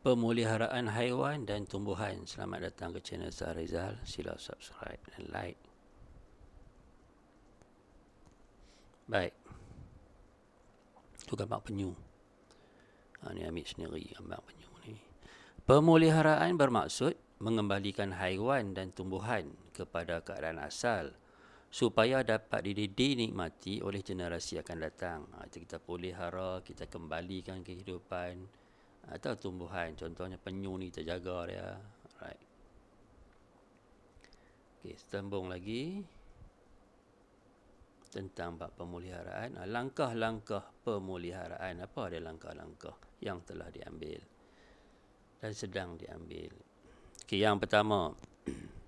pemuliharaan haiwan dan tumbuhan. Selamat datang ke channel Sahar Rizal. Sila subscribe dan like. Baik. Itu gambar penyu. Ha, ni ambil sendiri gambar penyu ni. Pemuliharaan bermaksud mengembalikan haiwan dan tumbuhan kepada keadaan asal supaya dapat dinikmati oleh generasi akan datang. Ha, kita pulihara, kita kembalikan kehidupan atau tumbuhan contohnya penyu ni terjaga dia right okey sembung lagi tentang bab pemuliharaan ah, langkah-langkah pemuliharaan apa ada langkah-langkah yang telah diambil dan sedang diambil okey yang pertama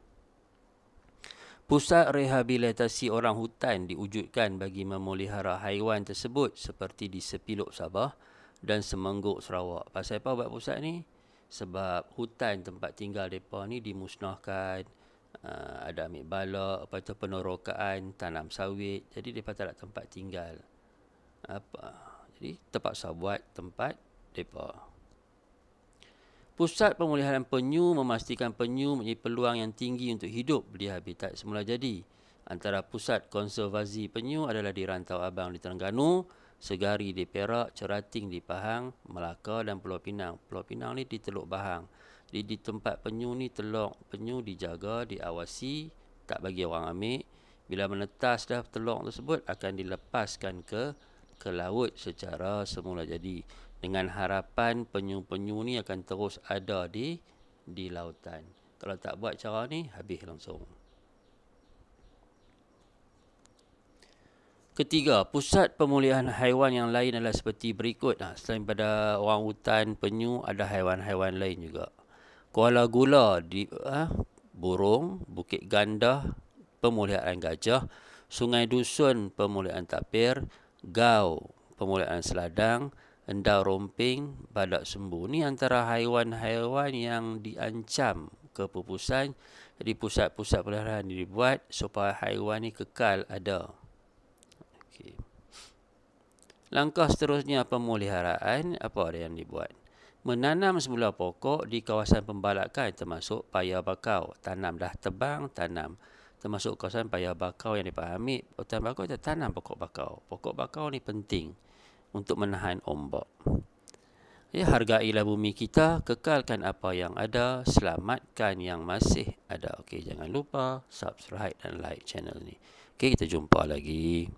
Pusat rehabilitasi orang hutan diwujudkan bagi memelihara haiwan tersebut seperti di Sepilok Sabah dan Semenggok Sarawak. Pasal apa buat pusat ni? Sebab hutan tempat tinggal mereka ni dimusnahkan. Uh, ada ambil balok, apa tu penorokaan, tanam sawit. Jadi mereka tak ada tempat tinggal. Apa? Jadi terpaksa buat tempat mereka. Pusat pemulihan penyu memastikan penyu mempunyai peluang yang tinggi untuk hidup di habitat semula jadi. Antara pusat konservasi penyu adalah di Rantau Abang di Terengganu, Segari di Perak, Cerating di Pahang, Melaka dan Pulau Pinang. Pulau Pinang ni di Teluk Bahang. Jadi di tempat penyu ni telok penyu dijaga, diawasi, tak bagi orang ambil. Bila menetas dah telok tersebut akan dilepaskan ke ke laut secara semula jadi dengan harapan penyu-penyu ni akan terus ada di di lautan. Kalau tak buat cara ni habis langsung. Ketiga, pusat pemulihan haiwan yang lain adalah seperti berikut. Nah, ha, selain pada orang hutan, penyu, ada haiwan-haiwan lain juga. Kuala Gula, di, ha, burung, bukit ganda, pemulihan gajah, sungai dusun, pemulihan tapir, gau, pemulihan seladang, endau romping, badak sembu. Ini antara haiwan-haiwan yang diancam kepupusan. Jadi pusat-pusat peliharaan dibuat supaya haiwan ini kekal ada. Langkah seterusnya pemuliharaan apa ada yang dibuat? Menanam semula pokok di kawasan pembalakan termasuk paya bakau. Tanam dah tebang, tanam. Termasuk kawasan paya bakau yang dipahami. Hutan bakau kita tanam pokok bakau. Pokok bakau ni penting untuk menahan ombak. Ya, hargailah bumi kita, kekalkan apa yang ada, selamatkan yang masih ada. Okey, jangan lupa subscribe dan like channel ni. Okey, kita jumpa lagi.